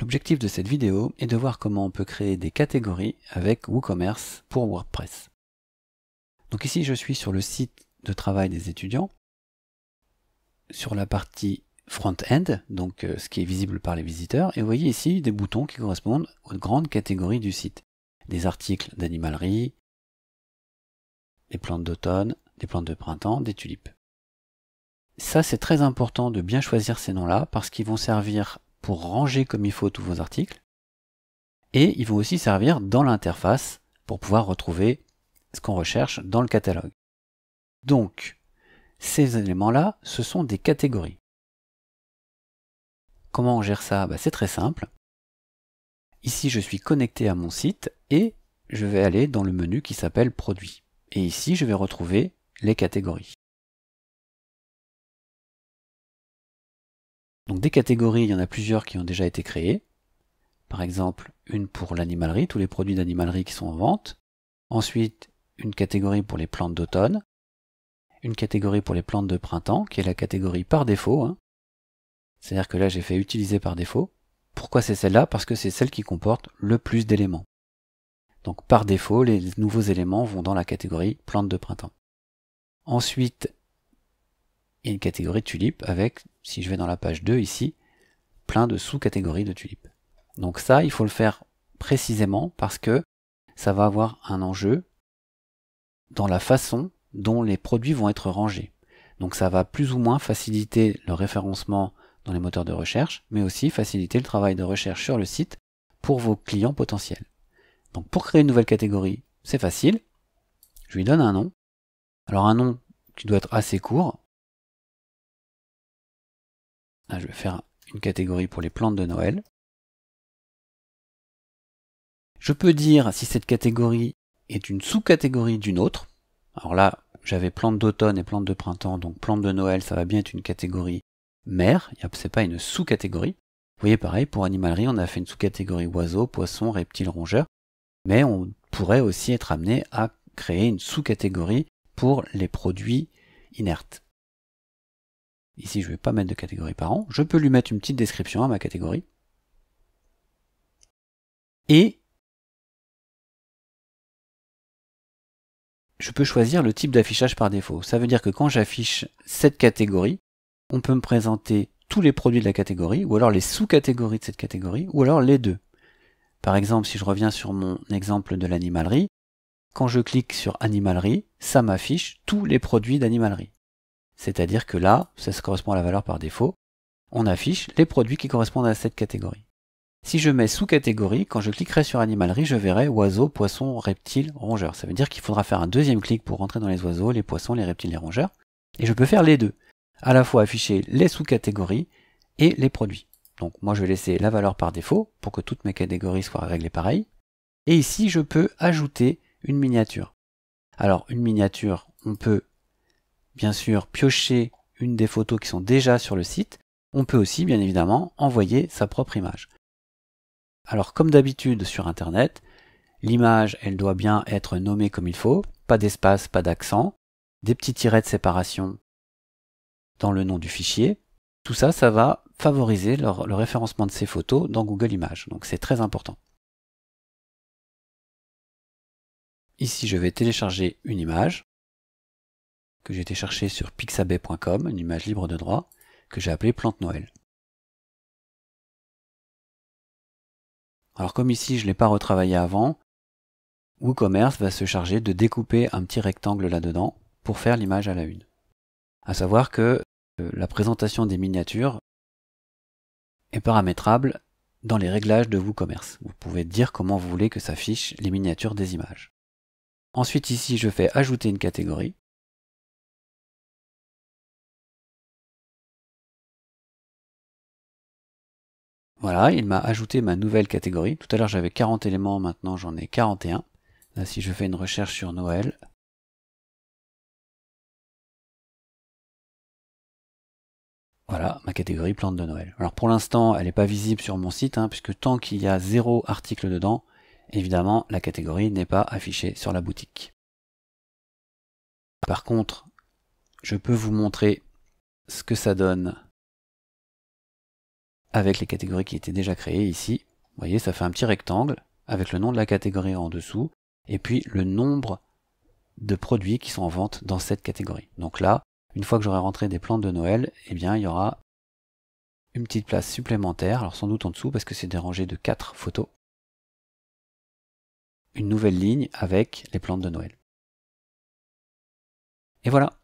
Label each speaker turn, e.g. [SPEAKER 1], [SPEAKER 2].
[SPEAKER 1] L'objectif de cette vidéo est de voir comment on peut créer des catégories avec WooCommerce
[SPEAKER 2] pour WordPress. Donc ici je suis sur le site de travail des étudiants, sur la partie front-end, donc euh, ce qui est visible par les visiteurs, et vous voyez ici des boutons qui correspondent aux grandes catégories du site. Des articles d'animalerie, des plantes d'automne, des plantes de printemps, des tulipes. Ça c'est très important de bien choisir ces noms-là parce qu'ils vont servir pour ranger comme il faut tous vos articles. Et ils vont aussi servir dans l'interface pour pouvoir retrouver ce qu'on recherche dans le catalogue. Donc, ces éléments-là, ce sont des catégories. Comment on gère ça bah, C'est très simple. Ici, je suis connecté à mon site et je vais aller dans
[SPEAKER 1] le menu qui s'appelle Produits. Et ici, je vais retrouver les catégories. Donc des catégories, il y en a plusieurs qui ont déjà
[SPEAKER 2] été créées. Par exemple, une pour l'animalerie, tous les produits d'animalerie qui sont en vente. Ensuite, une catégorie pour les plantes d'automne. Une catégorie pour les plantes de printemps, qui est la catégorie par défaut. Hein. C'est-à-dire que là, j'ai fait utiliser par défaut. Pourquoi c'est celle-là Parce que c'est celle qui comporte le plus d'éléments. Donc par défaut, les nouveaux éléments vont dans la catégorie plantes de printemps. Ensuite, il y a une catégorie tulipes avec si je vais dans la page 2 ici, plein de sous-catégories de tulipes. Donc ça, il faut le faire précisément parce que ça va avoir un enjeu dans la façon dont les produits vont être rangés. Donc ça va plus ou moins faciliter le référencement dans les moteurs de recherche, mais aussi faciliter le travail de recherche sur le site pour vos clients potentiels. Donc pour créer une nouvelle catégorie,
[SPEAKER 1] c'est facile. Je lui donne un nom. Alors un nom qui doit être assez court, ah, je vais faire une catégorie pour les plantes de Noël. Je peux dire si cette catégorie
[SPEAKER 2] est une sous-catégorie d'une autre. Alors là, j'avais plantes d'automne et plantes de printemps, donc plantes de Noël, ça va bien être une catégorie mère, c'est pas une sous-catégorie. Vous voyez, pareil, pour animalerie, on a fait une sous-catégorie oiseaux, poissons, reptiles, rongeurs, mais on pourrait aussi être amené à créer une sous-catégorie pour les produits inertes.
[SPEAKER 1] Ici, je ne vais pas mettre de catégorie parent. Je peux lui mettre une petite description à ma catégorie. Et je peux choisir le type d'affichage par défaut. Ça veut dire que quand j'affiche
[SPEAKER 2] cette catégorie, on peut me présenter tous les produits de la catégorie, ou alors les sous-catégories de cette catégorie, ou alors les deux. Par exemple, si je reviens sur mon exemple de l'animalerie, quand je clique sur animalerie, ça m'affiche tous les produits d'animalerie. C'est-à-dire que là, ça correspond à la valeur par défaut, on affiche les produits qui correspondent à cette catégorie. Si je mets sous-catégorie, quand je cliquerai sur animalerie, je verrai oiseaux, poissons, reptiles, rongeurs. Ça veut dire qu'il faudra faire un deuxième clic pour rentrer dans les oiseaux, les poissons, les reptiles, les rongeurs. Et je peux faire les deux. À la fois afficher les sous-catégories et les produits. Donc moi je vais laisser la valeur par défaut pour que toutes mes catégories soient réglées pareil. Et ici je peux ajouter une miniature. Alors une miniature, on peut bien sûr piocher une des photos qui sont déjà sur le site. On peut aussi bien évidemment envoyer sa propre image. Alors comme d'habitude sur Internet, l'image elle doit bien être nommée comme il faut, pas d'espace, pas d'accent, des petits tirets de séparation
[SPEAKER 1] dans le nom du fichier. Tout ça, ça va favoriser le, le référencement de ces photos dans Google Images, donc c'est très important. Ici, je vais télécharger une image que j'ai été chercher sur pixabay.com, une image libre de droit, que j'ai appelée Plante Noël. Alors comme ici je ne l'ai pas retravaillé avant, WooCommerce
[SPEAKER 2] va se charger de découper un petit rectangle là-dedans pour faire l'image à la une. À savoir que euh, la présentation des miniatures est paramétrable dans les réglages de WooCommerce. Vous pouvez dire comment vous voulez que s'affichent les miniatures des images.
[SPEAKER 1] Ensuite ici je fais ajouter une catégorie Voilà, il m'a ajouté ma nouvelle catégorie. Tout à l'heure j'avais 40 éléments, maintenant j'en ai 41. Là si je fais une recherche sur Noël, Voilà, ma catégorie plante de Noël. Alors pour l'instant, elle n'est pas visible sur mon
[SPEAKER 2] site, hein, puisque tant qu'il y a zéro article dedans, évidemment, la catégorie n'est pas affichée
[SPEAKER 1] sur la boutique. Par contre, je peux vous montrer ce que ça donne avec les catégories qui étaient déjà
[SPEAKER 2] créées ici. Vous voyez, ça fait un petit rectangle avec le nom de la catégorie en dessous et puis le nombre de produits qui sont en vente dans cette catégorie. Donc là, une fois que j'aurai rentré des plantes de Noël, eh bien, il y aura une petite place supplémentaire, alors sans doute en dessous parce
[SPEAKER 1] que c'est dérangé de 4 photos. Une nouvelle ligne avec les plantes de Noël. Et voilà,